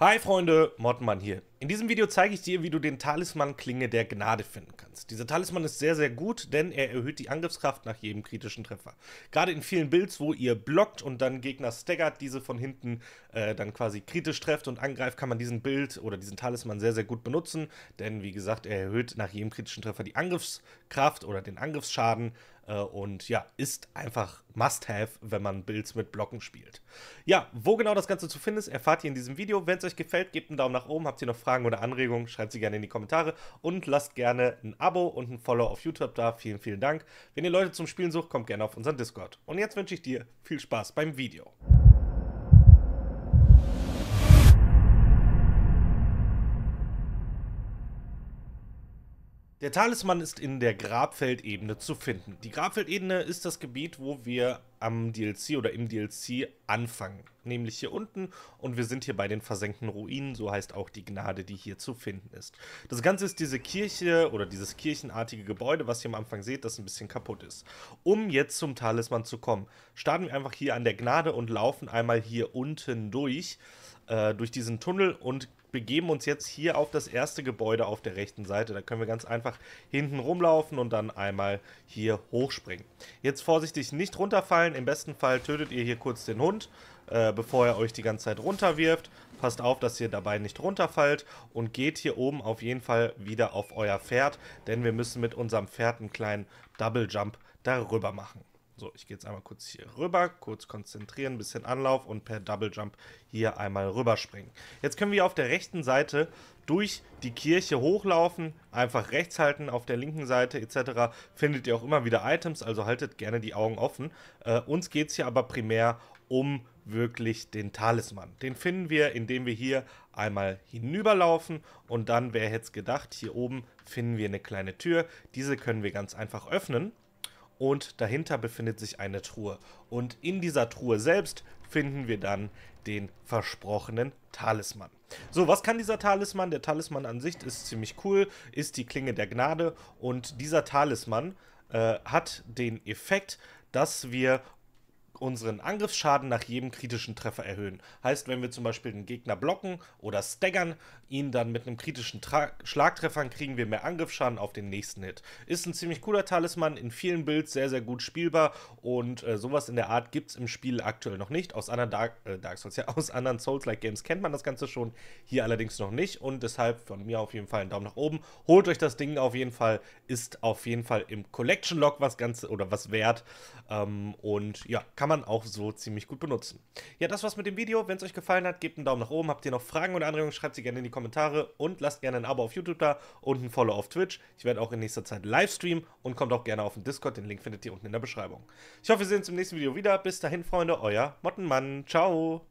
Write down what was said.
Hi Freunde, Modmann hier. In diesem Video zeige ich dir, wie du den Talisman Klinge der Gnade finden kannst. Dieser Talisman ist sehr, sehr gut, denn er erhöht die Angriffskraft nach jedem kritischen Treffer. Gerade in vielen Builds, wo ihr blockt und dann Gegner staggert, diese von hinten äh, dann quasi kritisch trefft und angreift, kann man diesen Bild oder diesen Talisman sehr, sehr gut benutzen. Denn wie gesagt, er erhöht nach jedem kritischen Treffer die Angriffskraft oder den Angriffsschaden äh, und ja, ist einfach Must-Have, wenn man Builds mit Blocken spielt. Ja, wo genau das Ganze zu finden ist, erfahrt ihr in diesem Video. Wenn es euch gefällt, gebt einen Daumen nach oben. Habt ihr noch Fragen oder Anregungen, schreibt sie gerne in die Kommentare. Und lasst gerne ein Abo und ein Follow auf YouTube da. Vielen, vielen Dank. Wenn ihr Leute zum Spielen sucht, kommt gerne auf unseren Discord. Und jetzt wünsche ich dir viel Spaß beim Video. Der Talisman ist in der Grabfeldebene zu finden. Die Grabfeldebene ist das Gebiet, wo wir am DLC oder im DLC anfangen. Nämlich hier unten und wir sind hier bei den versenkten Ruinen, so heißt auch die Gnade, die hier zu finden ist. Das Ganze ist diese Kirche oder dieses kirchenartige Gebäude, was ihr am Anfang seht, das ein bisschen kaputt ist. Um jetzt zum Talisman zu kommen, starten wir einfach hier an der Gnade und laufen einmal hier unten durch, äh, durch diesen Tunnel und begeben uns jetzt hier auf das erste Gebäude auf der rechten Seite. Da können wir ganz einfach hinten rumlaufen und dann einmal hier hochspringen. Jetzt vorsichtig nicht runterfallen. Im besten Fall tötet ihr hier kurz den Hund, äh, bevor er euch die ganze Zeit runterwirft. Passt auf, dass ihr dabei nicht runterfallt und geht hier oben auf jeden Fall wieder auf euer Pferd, denn wir müssen mit unserem Pferd einen kleinen Double Jump darüber machen. So, ich gehe jetzt einmal kurz hier rüber, kurz konzentrieren, ein bisschen Anlauf und per Double Jump hier einmal rüberspringen. Jetzt können wir auf der rechten Seite durch die Kirche hochlaufen, einfach rechts halten, auf der linken Seite etc. findet ihr auch immer wieder Items, also haltet gerne die Augen offen. Äh, uns geht es hier aber primär um wirklich den Talisman. Den finden wir, indem wir hier einmal hinüberlaufen und dann, wer hätte es gedacht, hier oben finden wir eine kleine Tür. Diese können wir ganz einfach öffnen und dahinter befindet sich eine Truhe. Und in dieser Truhe selbst finden wir dann den versprochenen Talisman. So, was kann dieser Talisman? Der Talisman an sich ist ziemlich cool, ist die Klinge der Gnade und dieser Talisman äh, hat den Effekt, dass wir unseren Angriffsschaden nach jedem kritischen Treffer erhöhen. Heißt, wenn wir zum Beispiel den Gegner blocken oder staggern, ihn dann mit einem kritischen Tra Schlagtreffern kriegen wir mehr Angriffsschaden auf den nächsten Hit. Ist ein ziemlich cooler Talisman, in vielen Builds sehr, sehr gut spielbar und äh, sowas in der Art gibt es im Spiel aktuell noch nicht. Aus anderen, Dark, äh, Dark Souls, ja, aus anderen Souls-like Games kennt man das Ganze schon, hier allerdings noch nicht und deshalb von mir auf jeden Fall einen Daumen nach oben. Holt euch das Ding auf jeden Fall, ist auf jeden Fall im Collection-Log was ganz oder was wert ähm, und ja, kann kann man auch so ziemlich gut benutzen. Ja, das war's mit dem Video. Wenn es euch gefallen hat, gebt einen Daumen nach oben. Habt ihr noch Fragen oder Anregungen, schreibt sie gerne in die Kommentare und lasst gerne ein Abo auf YouTube da und ein Follow auf Twitch. Ich werde auch in nächster Zeit live streamen und kommt auch gerne auf den Discord. Den Link findet ihr unten in der Beschreibung. Ich hoffe, wir sehen uns im nächsten Video wieder. Bis dahin, Freunde, euer Mottenmann. Ciao!